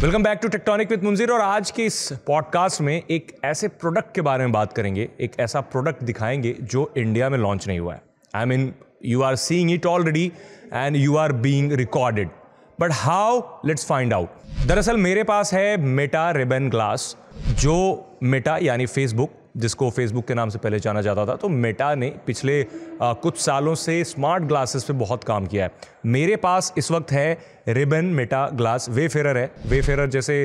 welcome back to Techtonic with Munzir और आज के इस पॉडकास्ट में एक ऐसे प्रोडक्ट के बारे में बात करेंगे एक ऐसा प्रोडक्ट दिखाएंगे जो इंडिया में लॉन्च नहीं हुआ है I mean you are seeing it already and you are being recorded but how let's find out दरअसल मेरे पास है मेटा रिबन ग्लास जो मेटा यानी फेसबुक जिसको फेसबुक के नाम से पहले जाना जाता था तो मेटा ने पिछले आ, कुछ सालों से स्मार्ट ग्लासेस पे बहुत काम किया है मेरे पास इस वक्त है रिबन मेटा ग्लास वे है वे जैसे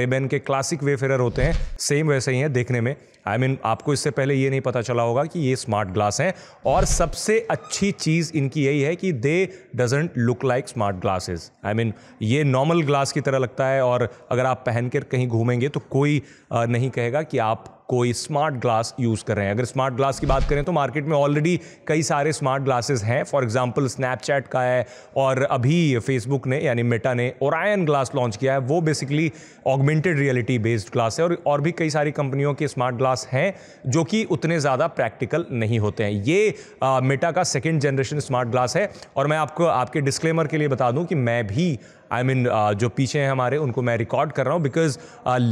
रिबन के क्लासिक वे होते हैं सेम वैसे ही हैं देखने में आई I मीन mean, आपको इससे पहले ये नहीं पता चला होगा कि ये स्मार्ट ग्लास हैं और सबसे अच्छी चीज़ इनकी यही है कि they doesn't look like smart glasses I mean ये नॉर्मल ग्लास की तरह लगता है और अगर आप पहन कर कहीं घूमेंगे तो कोई नहीं कहेगा कि आप कोई स्मार्ट ग्लास यूज़ कर रहे हैं अगर स्मार्ट ग्लास की बात करें तो मार्केट में ऑलरेडी कई कई सारे स्मार्ट ग्लासेस हैं फॉर एग्जांपल स्नैपचैट का है और अभी फेसबुक ने यानी मेटा ने ओरायन ग्लास लॉन्च किया है वो basically augmented reality based glass है और और भी कई सारी कंपनियों के स्मार्ट ग्लास हैं जो कि उतने ज़्यादा प्रैक्टिकल नहीं होते हैं ये आ, मेटा का सेकेंड जनरेशन स्मार्ट ग्लास है और मैं आपको आपके डिस्क्लेमर के लिए बता दूँ कि मैं भी I I mean mean, uh, जो पीछे हैं हमारे उनको मैं रिकॉर्ड कर रहा हूँ बिकॉज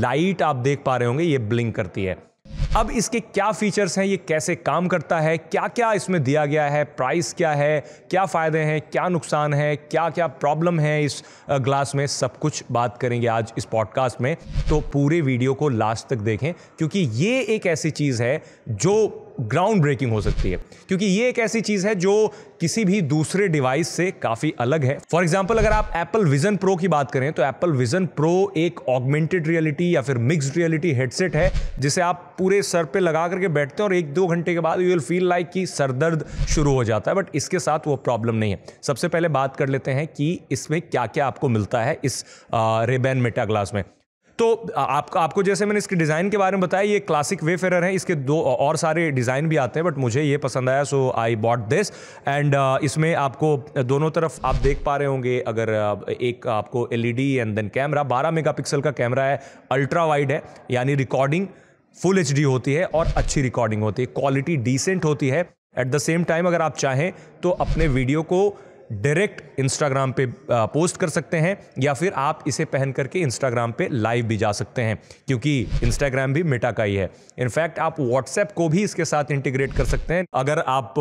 लाइट आप देख पा रहे होंगे ये ब्लिंक करती है अब इसके क्या फीचर्स हैं ये कैसे काम करता है क्या क्या इसमें दिया गया है प्राइस क्या है क्या फ़ायदे हैं क्या नुकसान है क्या क्या प्रॉब्लम है इस ग्लास में सब कुछ बात करेंगे आज इस पॉडकास्ट में तो पूरे वीडियो को लास्ट तक देखें क्योंकि ये एक ऐसी चीज़ है जो ग्राउंड ब्रेकिंग हो सकती है क्योंकि ये एक ऐसी चीज़ है जो किसी भी दूसरे डिवाइस से काफ़ी अलग है फॉर एग्जाम्पल अगर आप एप्पल विजन प्रो की बात करें तो एप्पल विजन प्रो एक ऑगमेंटेड रियलिटी या फिर मिक्सड रियलिटी हेडसेट है जिसे आप पूरे सर पे लगा करके बैठते हैं और एक दो घंटे के बाद यू विल फील लाइक कि सर दर्द शुरू हो जाता है बट इसके साथ वो प्रॉब्लम नहीं है सबसे पहले बात कर लेते हैं कि इसमें क्या क्या आपको मिलता है इस रेबैन मेटा ग्लास में तो आप, आपको जैसे मैंने इसके डिज़ाइन के बारे में बताया ये क्लासिक वे फेरर है इसके दो और सारे डिज़ाइन भी आते हैं बट मुझे ये पसंद आया so I bought this and इसमें आपको दोनों तरफ आप देख पा रहे होंगे अगर एक आपको एल एंड देन कैमरा बारह मेगा का कैमरा है अल्ट्रा वाइड है यानी रिकॉर्डिंग फुल एच होती है और अच्छी रिकॉर्डिंग होती है क्वालिटी डिसेंट होती है एट द सेम टाइम अगर आप चाहें तो अपने वीडियो को डायरेक्ट इंस्टाग्राम पे पोस्ट कर सकते हैं या फिर आप इसे पहन करके इंस्टाग्राम पे लाइव भी जा सकते हैं क्योंकि इंस्टाग्राम भी मेटा का ही है इनफैक्ट आप व्हाट्सएप को भी इसके साथ इंटीग्रेट कर सकते हैं अगर आप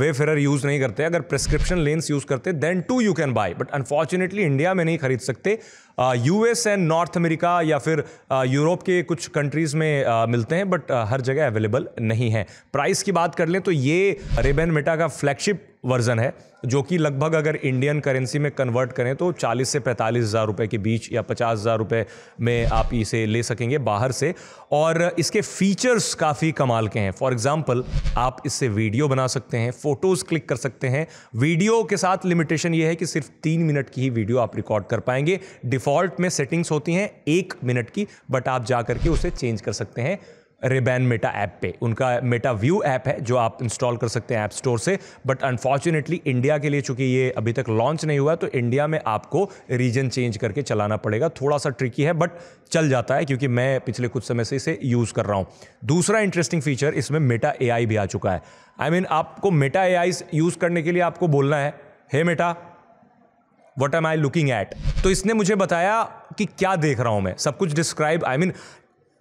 वे यूज़ नहीं करते अगर प्रिस्क्रिप्शन लेंस यूज़ करते then too you can buy but unfortunately India में नहीं खरीद सकते यूएस एंड नॉर्थ अमेरिका या फिर यूरोप के कुछ कंट्रीज़ में मिलते हैं बट हर जगह अवेलेबल नहीं है प्राइस की बात कर लें तो ये रेबेन मेटा का फ्लैगशिप वर्जन है जो कि लगभग अगर इंडियन करेंसी में कन्वर्ट करें तो 40 से पैंतालीस हज़ार रुपये के बीच या पचास हज़ार रुपये में आप इसे ले सकेंगे बाहर से और इसके फीचर्स काफ़ी कमाल के हैं फॉर एग्जांपल आप इससे वीडियो बना सकते हैं फ़ोटोज़ क्लिक कर सकते हैं वीडियो के साथ लिमिटेशन ये है कि सिर्फ तीन मिनट की ही वीडियो आप रिकॉर्ड कर पाएंगे डिफ डिफ़ॉल्ट में सेटिंग्स होती हैं एक मिनट की बट आप जा करके उसे चेंज कर सकते हैं रेबैन मेटा ऐप पे उनका मेटा व्यू ऐप है जो आप इंस्टॉल कर सकते हैं ऐप स्टोर से बट अनफॉर्चुनेटली इंडिया के लिए चूंकि ये अभी तक लॉन्च नहीं हुआ तो इंडिया में आपको रीजन चेंज करके चलाना पड़ेगा थोड़ा सा ट्रिकी है बट चल जाता है क्योंकि मैं पिछले कुछ समय से इसे यूज़ कर रहा हूँ दूसरा इंटरेस्टिंग फीचर इसमें मेटा ए भी आ चुका है आई I मीन mean, आपको मेटा ए यूज़ करने के लिए आपको बोलना है hey hey, Meta what am I looking at तो इसने मुझे बताया कि क्या देख रहा हूँ मैं सब कुछ डिस्क्राइब आई मीन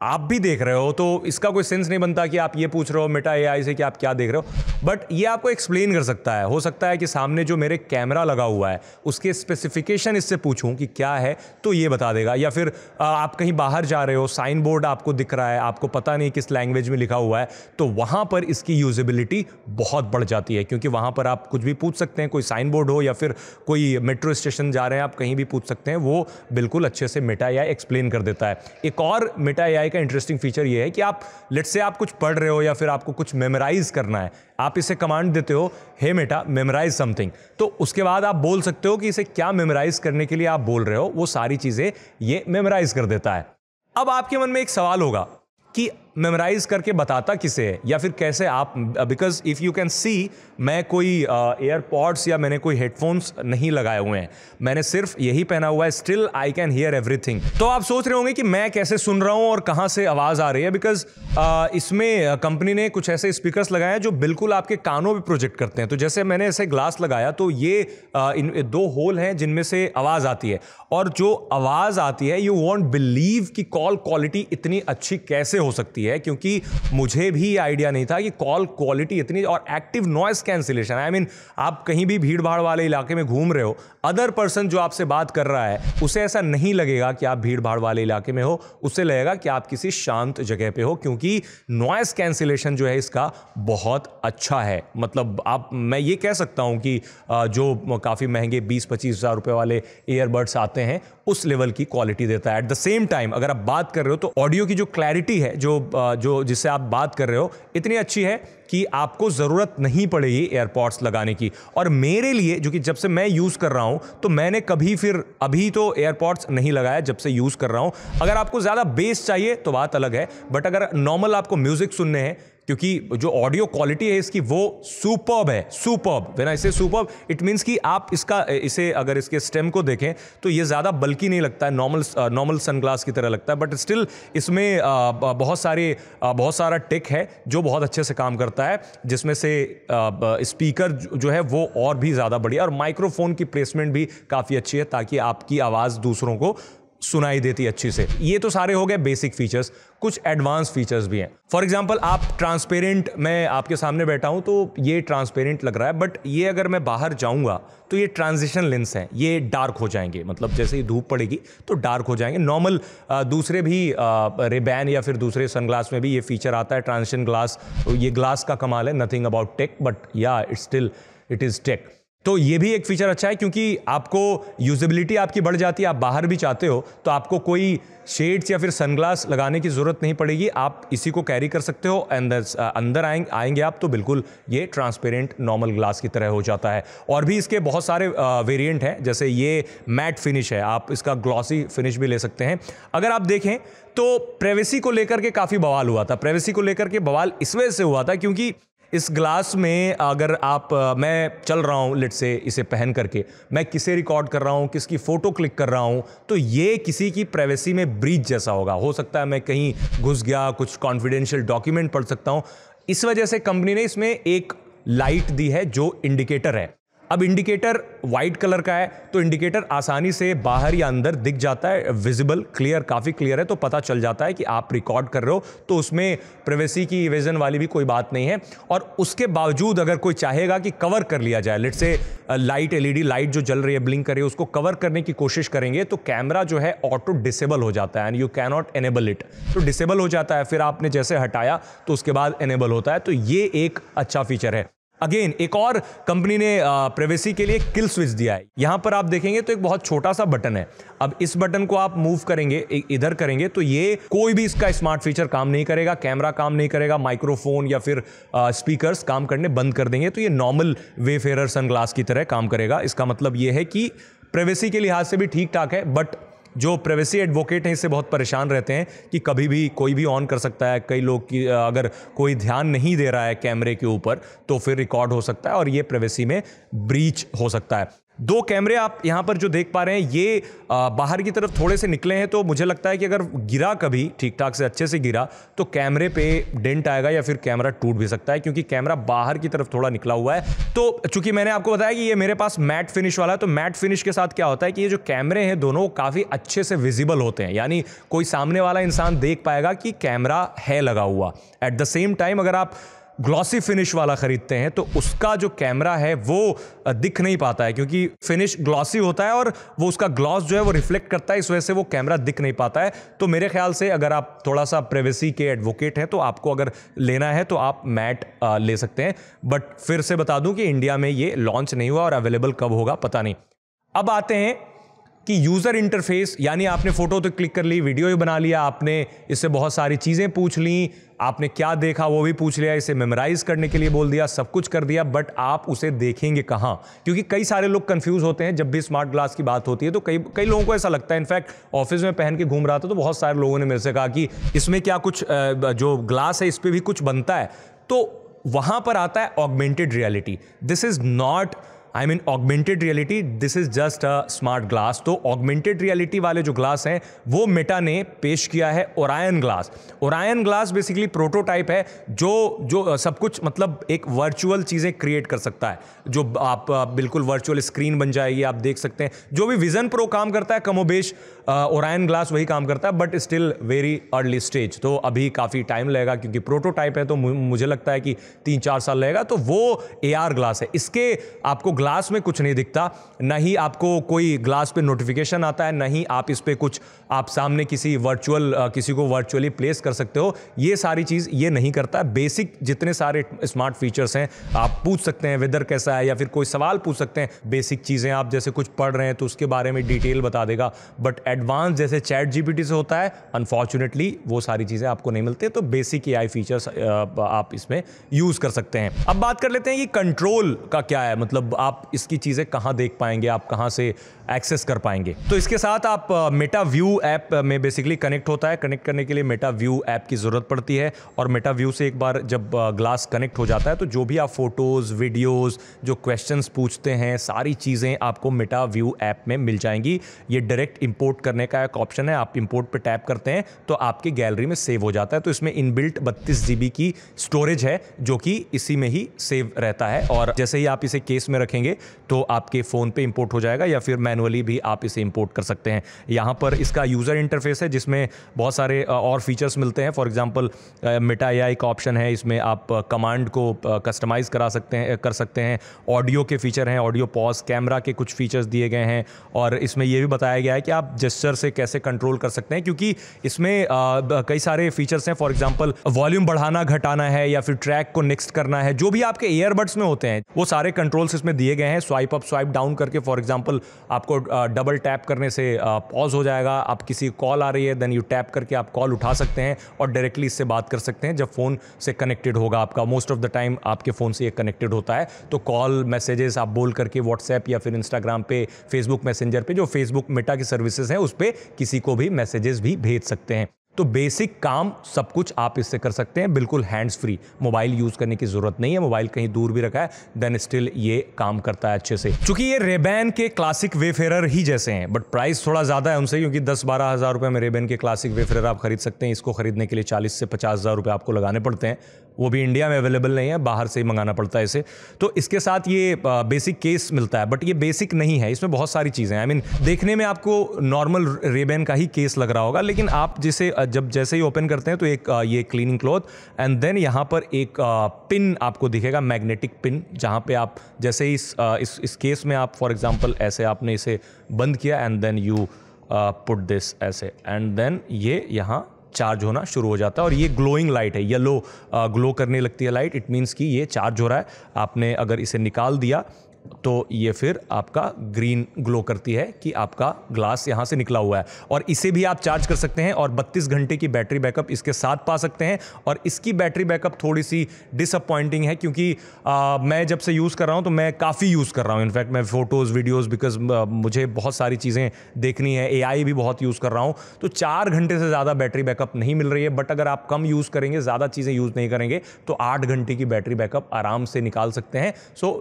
आप भी देख रहे हो तो इसका कोई सेंस नहीं बनता कि आप ये पूछ रहे हो मेटा एआई से कि आप क्या देख रहे हो बट ये आपको एक्सप्लेन कर सकता है हो सकता है कि सामने जो मेरे कैमरा लगा हुआ है उसके स्पेसिफिकेशन इससे पूछूं कि क्या है तो ये बता देगा या फिर आप कहीं बाहर जा रहे हो साइन बोर्ड आपको दिख रहा है आपको पता नहीं किस लैंग्वेज में लिखा हुआ है तो वहाँ पर इसकी यूजबिलिटी बहुत बढ़ जाती है क्योंकि वहाँ पर आप कुछ भी पूछ सकते हैं कोई साइन बोर्ड हो या फिर कोई मेट्रो स्टेशन जा रहे हैं आप कहीं भी पूछ सकते हैं वो बिल्कुल अच्छे से मेटा एआई एक्सप्लेन कर देता है एक और मेटा एआई का इंटरेस्टिंग फीचर ये है कि आप लेट से आप कुछ पढ़ रहे हो या फिर आपको कुछ मेमोराइज करना है आप इसे कमांड देते हो हे मेटा मेमोराइज समथिंग तो उसके बाद आप बोल सकते हो कि इसे क्या मेमोराइज करने के लिए आप बोल रहे हो वो सारी चीज़ें ये मेमोराइज कर देता है अब आपके मन में एक सवाल होगा कि मेमोराइज करके बताता किसे है या फिर कैसे आप because if you can see मैं कोई एयरपॉड्स uh, या मैंने कोई हेडफोन्स नहीं लगाए हुए हैं मैंने सिर्फ यही पहना हुआ है still I can hear everything तो आप सोच रहे होंगे कि मैं कैसे सुन रहा हूँ और कहाँ से आवाज़ आ रही है बिकॉज uh, इसमें कंपनी ने कुछ ऐसे स्पीकर्स लगाए हैं जो बिल्कुल आपके कानों पर प्रोजेक्ट करते हैं तो जैसे मैंने ऐसे ग्लास लगाया तो ये uh, इन दो होल हैं जिनमें से आवाज़ आती है और जो आवाज़ आती है यू वॉन्ट बिलीव कि कॉल क्वालिटी इतनी अच्छी कैसे हो सकती है सकती है क्योंकि मुझे भी ये आइडिया नहीं था कि कॉल क्वालिटी इतनी और active noise cancellation I mean आप कहीं भी भीड़ भाड़ वाले इलाके में घूम रहे हो अदर पर्सन जो आपसे बात कर रहा है उसे ऐसा नहीं लगेगा कि आप भीड़ भाड़ वाले इलाके में हो उसे लगेगा कि आप किसी शांत जगह पर हो क्योंकि नॉइस कैंसिलेशन जो है इसका बहुत अच्छा है मतलब आप मैं ये कह सकता हूँ कि जो काफ़ी महंगे बीस पच्चीस हज़ार रुपये वाले ईयरबड्स आते हैं उस लेवल की क्वालिटी देता है एट द सेम टाइम अगर आप बात कर रहे हो तो ऑडियो की जो क्लैरिटी है जो जो जिससे आप बात कर रहे हो इतनी अच्छी है कि आपको ज़रूरत नहीं पड़ेगी एयरपॉड्स लगाने की और मेरे लिए जो कि जब से मैं यूज़ कर रहा हूँ तो मैंने कभी फिर अभी तो एयरपॉड्स नहीं लगाया जब से यूज़ कर रहा हूँ अगर आपको ज़्यादा बेस चाहिए तो बात अलग है बट अगर नॉर्मल आपको म्यूज़िक सुनने हैं क्योंकि जो ऑडियो क्वालिटी है इसकी वो सुपर्ब है सुपर्ब वेन आई से सुपर्ब इट मीन्स कि आप इसका इसे अगर इसके स्टेम को देखें तो ये ज़्यादा बल्कि नहीं लगता है नॉर्मल नॉर्मल सनग्लास की तरह लगता है बट स्टिल इसमें बहुत सारे बहुत सारा टेक है जो बहुत अच्छे से काम करता है जिसमें से स्पीकर जो है वो और भी ज़्यादा बढ़िया और माइक्रोफोन की प्लेसमेंट भी काफ़ी अच्छी है ताकि आपकी आवाज़ दूसरों को सुनाई देती अच्छी से ये तो सारे हो गए बेसिक फीचर्स कुछ एडवांस फीचर्स भी हैं फॉर एग्जाम्पल आप ट्रांसपेरेंट मैं आपके सामने बैठा हूँ तो ये ट्रांसपेरेंट लग रहा है बट ये अगर मैं बाहर जाऊँगा तो ये ट्रांजिशन लेंस हैं ये डार्क हो जाएंगे मतलब जैसे ही धूप पड़ेगी तो डार्क हो जाएंगे नॉर्मल दूसरे भी रेबैन या फिर दूसरे सन में भी ये फीचर आता है ट्रांजिशन ग्लास ये ग्लास का कमाल है nothing about tech but yeah it's still it is tech तो ये भी एक फीचर अच्छा है क्योंकि आपको यूजेबिलिटी आपकी बढ़ जाती है आप बाहर भी चाहते हो तो आपको कोई शेड्स या फिर सनग्लास लगाने की ज़रूरत नहीं पड़ेगी आप इसी को कैरी कर सकते हो uh, अंदर अंदर आएंगे आएंगे आप तो बिल्कुल ये ट्रांसपेरेंट नॉर्मल ग्लास की तरह हो जाता है और भी इसके बहुत सारे वेरियंट uh, हैं जैसे ये मैट फिनिश है आप इसका ग्लॉसी फिनिश भी ले सकते हैं अगर आप देखें तो प्रेवेसी को लेकर के काफ़ी बवाल हुआ था प्रेवेसी को लेकर के बवाल इस वजह से हुआ था क्योंकि इस ग्लास में अगर आप मैं चल रहा हूँ लिट से इसे पहन करके मैं किसे रिकॉर्ड कर रहा हूँ किसकी फ़ोटो क्लिक कर रहा हूँ तो ये किसी की प्राइवेसी में ब्रीच जैसा होगा हो सकता है मैं कहीं घुस गया कुछ कॉन्फिडेंशियल डॉक्यूमेंट पढ़ सकता हूँ इस वजह से कंपनी ने इसमें एक लाइट दी है जो इंडिकेटर है अब इंडिकेटर वाइट कलर का है तो इंडिकेटर आसानी से बाहर या अंदर दिख जाता है विजिबल क्लियर काफ़ी क्लियर है तो पता चल जाता है कि आप रिकॉर्ड कर रहे हो तो उसमें प्राइवेसी की इवेजन वाली भी कोई बात नहीं है और उसके बावजूद अगर कोई चाहेगा कि कवर कर लिया जाए लेट से लाइट एलईडी लाइट जो जल रही है ब्लिंक कर रही है उसको कवर करने की कोशिश करेंगे तो कैमरा जो है ऑटो डिसेबल हो जाता है and you cannot enable it तो डिसेबल हो जाता है फिर आपने जैसे हटाया तो उसके बाद एनेबल होता है तो ये एक अच्छा फीचर है अगेन एक और कंपनी ने प्राइवेसी के लिए किल स्विच दिया है यहाँ पर आप देखेंगे तो एक बहुत छोटा सा बटन है अब इस बटन को आप मूव करेंगे इधर करेंगे तो ये कोई भी इसका स्मार्ट फीचर काम नहीं करेगा कैमरा काम नहीं करेगा माइक्रोफोन या फिर स्पीकर्स काम करने बंद कर देंगे तो ये नॉर्मल वे फेरर सनग्लास की तरह काम करेगा इसका मतलब ये है कि प्राइवेसी के लिहाज से भी ठीक ठाक है बट जो प्राइवेसी एडवोकेट हैं इससे बहुत परेशान रहते हैं कि कभी भी कोई भी ऑन कर सकता है कई लोग की अगर कोई ध्यान नहीं दे रहा है कैमरे के ऊपर तो फिर रिकॉर्ड हो सकता है और ये प्राइवेसी में ब्रीच हो सकता है दो कैमरे आप यहाँ पर जो देख पा रहे हैं ये बाहर की तरफ थोड़े से निकले हैं तो मुझे लगता है कि अगर गिरा कभी ठीक ठाक से अच्छे से गिरा तो कैमरे पे डेंट आएगा या फिर कैमरा टूट भी सकता है क्योंकि कैमरा बाहर की तरफ थोड़ा निकला हुआ है तो चूंकि मैंने आपको बताया कि ये मेरे पास मैट फिनिश वाला है तो मैट फिनिश के साथ क्या होता है कि ये जो कैमरे हैं दोनों काफ़ी अच्छे से विजिबल होते हैं यानी कोई सामने वाला इंसान देख पाएगा कि कैमरा है लगा हुआ एट द सेम टाइम अगर आप ग्लॉसी फिनिश वाला ख़रीदते हैं तो उसका जो कैमरा है वो दिख नहीं पाता है क्योंकि फिनिश ग्लॉसी होता है और वो उसका ग्लॉस जो है वो रिफ्लेक्ट करता है इस वजह से वो कैमरा दिख नहीं पाता है तो मेरे ख्याल से अगर आप थोड़ा सा प्राइवेसी के एडवोकेट हैं तो आपको अगर लेना है तो आप मैट ले सकते हैं बट फिर से बता दूं कि इंडिया में ये लॉन्च नहीं हुआ और अवेलेबल कब होगा पता नहीं अब आते हैं कि यूज़र इंटरफेस यानी आपने फ़ोटो तो क्लिक कर ली वीडियो भी बना लिया आपने इससे बहुत सारी चीज़ें पूछ ली आपने क्या देखा वो भी पूछ लिया इसे मेमोराइज करने के लिए बोल दिया सब कुछ कर दिया बट आप उसे देखेंगे कहाँ क्योंकि कई सारे लोग कंफ्यूज होते हैं जब भी स्मार्ट ग्लास की बात होती है तो कई कई लोगों को ऐसा लगता है इनफैक्ट ऑफिस में पहन के घूम रहा था तो बहुत सारे लोगों ने मेरे से कहा कि इसमें क्या कुछ जो ग्लास है इस पर भी कुछ बनता है तो वहाँ पर आता है augmented reality this is not I mean augmented reality this is just a smart glass तो ऑगमेंटेड रियलिटी वाले जो ग्लास हैं वो मेटा ने पेश किया है Orion glass Orion glass basically prototype है जो जो सब कुछ मतलब एक वर्चुअल चीज़ें क्रिएट कर सकता है जो आप, आप बिल्कुल वर्चुअल स्क्रीन बन जाएगी आप देख सकते हैं जो भी विजन प्रो काम करता है कमोबेश ओरायन ग्लास वही काम करता है but still very early stage तो अभी काफ़ी टाइम लगेगा क्योंकि प्रोटोटाइप है तो मुझे लगता है कि तीन चार साल लगेगा तो वो ए ग्लास है इसके आपको ग्लास में कुछ नहीं दिखता ना ही आपको कोई ग्लास पे नोटिफिकेशन आता है ना ही आप इस पर कुछ आप सामने किसी वर्चुअल किसी को वर्चुअली प्लेस कर सकते हो ये सारी चीज़ ये नहीं करता बेसिक जितने सारे स्मार्ट फीचर्स हैं आप पूछ सकते हैं वेदर कैसा है या फिर कोई सवाल पूछ सकते हैं बेसिक चीज़ें आप जैसे कुछ पढ़ रहे हैं तो उसके बारे में डिटेल बता देगा बट एडवांस जैसे चैट जी से होता है अनफॉर्चुनेटली वो सारी चीज़ें आपको नहीं मिलती तो बेसिक ए फीचर्स आप इसमें यूज़ कर सकते हैं अब बात कर लेते हैं कि कंट्रोल का क्या है मतलब आप आप इसकी चीज़ें कहाँ देख पाएंगे आप कहाँ से एक्सेस कर पाएंगे तो इसके साथ आप मेटा व्यू ऐप में बेसिकली कनेक्ट होता है कनेक्ट करने के लिए मेटा व्यू ऐप की ज़रूरत पड़ती है और मेटा व्यू से एक बार जब ग्लास कनेक्ट हो जाता है तो जो भी आप फोटोज़ वीडियोज़ जो क्वेश्चन पूछते हैं सारी चीज़ें आपको मेटा व्यू ऐप में मिल जाएंगी ये डायरेक्ट इम्पोर्ट करने का एक ऑप्शन है आप इम्पोर्ट पर टैप करते हैं तो आपकी गैलरी में सेव हो जाता है तो इसमें इनबिल्ट बत्तीस की स्टोरेज है जो कि इसी में ही सेव रहता है और जैसे ही आप इसे केस में रखें रखेंगे तो आपके फ़ोन पे इंपोर्ट हो जाएगा या फिर मैनुअली भी आप इसे इंपोर्ट कर सकते हैं यहाँ पर इसका यूज़र इंटरफेस है जिसमें बहुत सारे और फीचर्स मिलते हैं फॉर एग्जाम्पल मिटा या एक ऑप्शन है इसमें आप कमांड को कस्टमाइज़ करा सकते हैं कर सकते हैं ऑडियो के फीचर हैं ऑडियो पॉज कैमरा के कुछ फीचर्स दिए गए हैं और इसमें यह भी बताया गया है कि आप जेस्चर से कैसे कंट्रोल कर सकते हैं क्योंकि इसमें कई सारे फीचर्स हैं फॉर एग्जाम्पल वॉल्यूम बढ़ाना घटाना है या फिर ट्रैक को नेक्स्ट करना है जो भी आपके ईयरबड्स में होते हैं वो सारे कंट्रोल्स इसमें दिए दिए गए हैं स्वाइप अप स्वाइप डाउन करके फॉर एग्जाम्पल आपको डबल टैप करने से पॉज हो जाएगा आप किसी कॉल आ रही है देन यू टैप करके आप कॉल उठा सकते हैं और डायरेक्टली इससे बात कर सकते हैं जब फ़ोन से कनेक्टेड होगा आपका मोस्ट ऑफ द टाइम आपके फ़ोन से ये कनेक्टेड होता है तो कॉल मैसेजेस आप बोल करके व्हाट्सएप या फिर इंस्टाग्राम पे फेसबुक मैसेंजर पे जो फेसबुक मेटा की सर्विसेज हैं उस पर किसी को भी मैसेजेस भी भेज सकते हैं तो बेसिक काम सब कुछ आप इससे कर सकते हैं बिल्कुल हैंड्स फ्री मोबाइल यूज़ करने की ज़रूरत नहीं है मोबाइल कहीं दूर भी रखा है देन स्टिल ये काम करता है अच्छे से चूंकि ये रेबैन के क्लासिक वेफेरर ही जैसे हैं बट प्राइस थोड़ा ज़्यादा है उनसे क्योंकि दस बारह हज़ार रुपये में रेबैन के क्लासिक वेफेरर आप खरीद सकते हैं इसको खरीदने के लिए चालीस से पचास हज़ार रुपए आपको लगाने पड़ते हैं वो भी इंडिया में अवेलेबल नहीं है बाहर से ही मंगाना पड़ता है इसे तो इसके साथ ये बेसिक केस मिलता है बट ये बेसिक नहीं है इसमें बहुत सारी चीज़ें आई मीन देखने में आपको नॉर्मल रेबैन का ही केस लग रहा होगा लेकिन आप जिसे जब जैसे ही ओपन करते हैं तो एक ये क्लीनिंग क्लॉथ एंड देन यहाँ पर एक पिन आपको दिखेगा मैग्नेटिक पिन जहाँ पे आप जैसे ही इस, इस इस केस में आप फॉर एग्जांपल ऐसे आपने इसे बंद किया and then you put this ऐसे एंड देन ये यहाँ चार्ज होना शुरू हो जाता है और ये ग्लोइंग लाइट है येलो ग्लो करने लगती है लाइट इट मीन्स कि ये चार्ज हो रहा है आपने अगर इसे निकाल दिया तो ये फिर आपका ग्रीन ग्लो करती है कि आपका ग्लास यहाँ से निकला हुआ है और इसे भी आप चार्ज कर सकते हैं और 32 घंटे की बैटरी बैकअप इसके साथ पा सकते हैं और इसकी बैटरी बैकअप थोड़ी सी डिसअपॉइंटिंग है क्योंकि आ, मैं जब से यूज़ कर रहा हूँ तो मैं काफ़ी यूज़ कर रहा हूँ इनफैक्ट मैं फ़ोटोज़ वीडियोज़ बिकॉज मुझे बहुत सारी चीज़ें देखनी है ए भी बहुत यूज़ कर रहा हूँ तो चार घंटे से ज़्यादा बैटरी बैकअप नहीं मिल रही है बट अगर आप कम यूज़ करेंगे ज़्यादा चीज़ें यूज़ नहीं करेंगे तो आठ घंटे की बैटरी बैकअप आराम से निकाल सकते हैं सो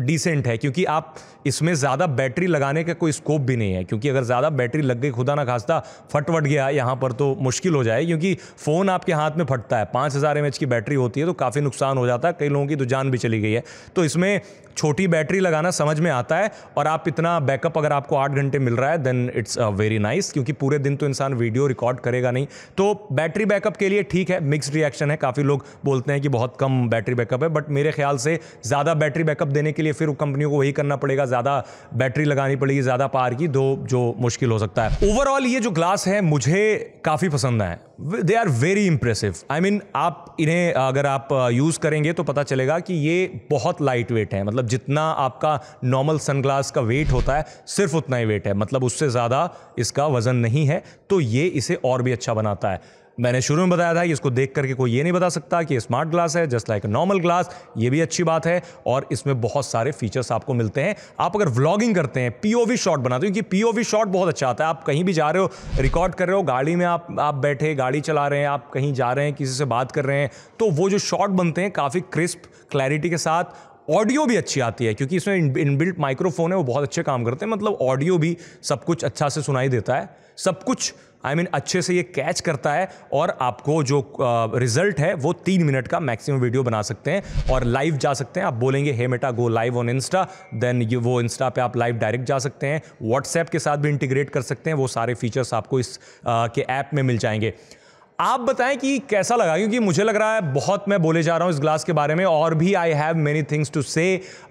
डिसेंट है क्योंकि आप इसमें ज़्यादा बैटरी लगाने का कोई स्कोप भी नहीं है क्योंकि अगर ज़्यादा बैटरी लग गई खुदा ना खास्ता फट वट गया यहाँ पर तो मुश्किल हो जाए क्योंकि फ़ोन आपके हाथ में फटता है पाँच हज़ार की बैटरी होती है तो काफ़ी नुकसान हो जाता है कई लोगों की तो जान भी चली गई है तो इसमें छोटी बैटरी लगाना समझ में आता है और आप इतना बैकअप अगर आपको आठ घंटे मिल रहा है देन इट्स वेरी नाइस क्योंकि पूरे दिन तो इंसान वीडियो रिकॉर्ड करेगा नहीं तो बैटरी बैकअप के लिए ठीक है मिक्स रिएक्शन है काफ़ी लोग बोलते हैं कि बहुत कम बैटरी बैकअप है बट मेरे ख्याल से ज़्यादा बैटरी बैकअप देने के लिए फिर कंपनियों को वही करना पड़ेगा ज़्यादा बैटरी लगानी पड़ेगी ज़्यादा पार की दो जो मुश्किल हो सकता है ओवरऑल ये जो ग्लास है मुझे काफ़ी पसंद आए they are very impressive I mean आप इन्हें अगर आप यूज़ uh, करेंगे तो पता चलेगा कि ये बहुत लाइट वेट है मतलब मतलब जितना आपका नॉर्मल सनग्लास का वेट होता है सिर्फ उतना ही वेट है मतलब उससे ज़्यादा इसका वज़न नहीं है तो ये इसे और भी अच्छा बनाता है मैंने शुरू में बताया था कि इसको देख करके कोई ये नहीं बता सकता कि स्मार्ट ग्लास है जस्ट लाइक नॉर्मल ग्लास ये भी अच्छी बात है और इसमें बहुत सारे फीचर्स आपको मिलते हैं आप अगर व्लॉगिंग करते हैं पीओवी शॉट बनाते हो क्योंकि पीओवी शॉट बहुत अच्छा आता है आप कहीं भी जा रहे हो रिकॉर्ड कर रहे हो गाड़ी में आप आप बैठे गाड़ी चला रहे हैं आप कहीं जा रहे हैं किसी से बात कर रहे हैं तो वो जो शॉट बनते हैं काफ़ी क्रिस्प क्लैरिटी के साथ ऑडियो भी अच्छी आती है क्योंकि इसमें इनबिल्ट माइक्रोफोन है वो बहुत अच्छे काम करते हैं मतलब ऑडियो भी सब कुछ अच्छा से सुनाई देता है सब कुछ आई I मीन mean, अच्छे से ये कैच करता है और आपको जो रिजल्ट है वो तीन मिनट का मैक्सिमम वीडियो बना सकते हैं और लाइव जा सकते हैं आप बोलेंगे hey Meta go live on Insta then ये वो इंस्टा पे आप लाइव डायरेक्ट जा सकते हैं व्हाट्सएप के साथ भी इंटीग्रेट कर सकते हैं वो सारे फीचर्स आपको इस आ, के ऐप में मिल जाएंगे आप बताएं कि कैसा लगा क्योंकि मुझे लग रहा है बहुत मैं बोले जा रहा हूं इस ग्लास के बारे में और भी I have many things to say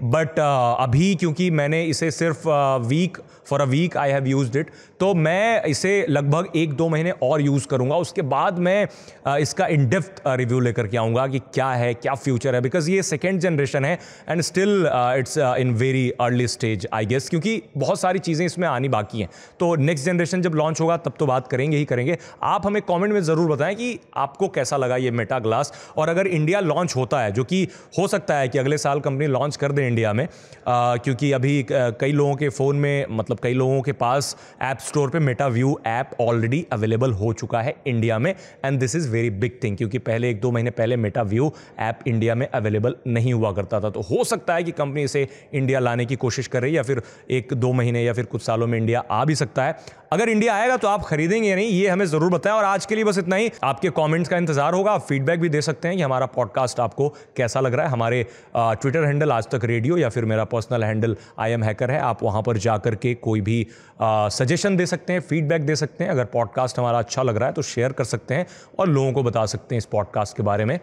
but अभी क्योंकि मैंने इसे सिर्फ week for a week I have used it तो मैं इसे लगभग एक दो महीने और यूज़ करूंगा उसके बाद मैं uh, इसका डेप्थ रिव्यू uh, लेकर के आऊँगा कि क्या है क्या फ्यूचर है बिकॉज ये सेकेंड जनरेशन है and still it's in very early stage I guess क्योंकि बहुत सारी चीज़ें इसमें आनी बाकी हैं तो नेक्स्ट जनरेशन जब लॉन्च होगा तब तो बात करेंगे ही करेंगे आप हमें कॉमेंट में ज़रूर बताएं कि आपको कैसा लगा ये मेटा ग्लास और अगर इंडिया लॉन्च होता है जो कि हो सकता है कि अगले साल कंपनी लॉन्च कर दे इंडिया में आ, क्योंकि अभी कई लोगों के फ़ोन में मतलब कई लोगों के पास ऐप स्टोर पे Meta view app already available हो चुका है इंडिया में and this is very big thing क्योंकि पहले एक दो महीने पहले मेटा व्यू ऐप इंडिया में अवेलेबल नहीं हुआ करता था तो हो सकता है कि कंपनी इसे इंडिया लाने की कोशिश कर रही है या फिर एक दो महीने या फिर कुछ सालों में इंडिया आ भी सकता है अगर इंडिया आएगा तो आप खरीदेंगे नहीं ये हमें जरूर बताएं और आज के लिए बस इतना ही आपके कॉमेंट्स का इंतजार होगा आप फीडबैक भी दे सकते हैं कि हमारा पॉडकास्ट आपको कैसा लग रहा है हमारे ट्विटर हैंडल आज तक रेडियो या फिर मेरा personal handle I am hacker है आप वहाँ पर जा करके कोई भी सजेशन दे सकते हैं फीडबैक दे सकते हैं अगर पॉडकास्ट हमारा अच्छा लग रहा है तो शेयर कर सकते हैं और लोगों को बता सकते हैं इस पॉडकास्ट के बारे में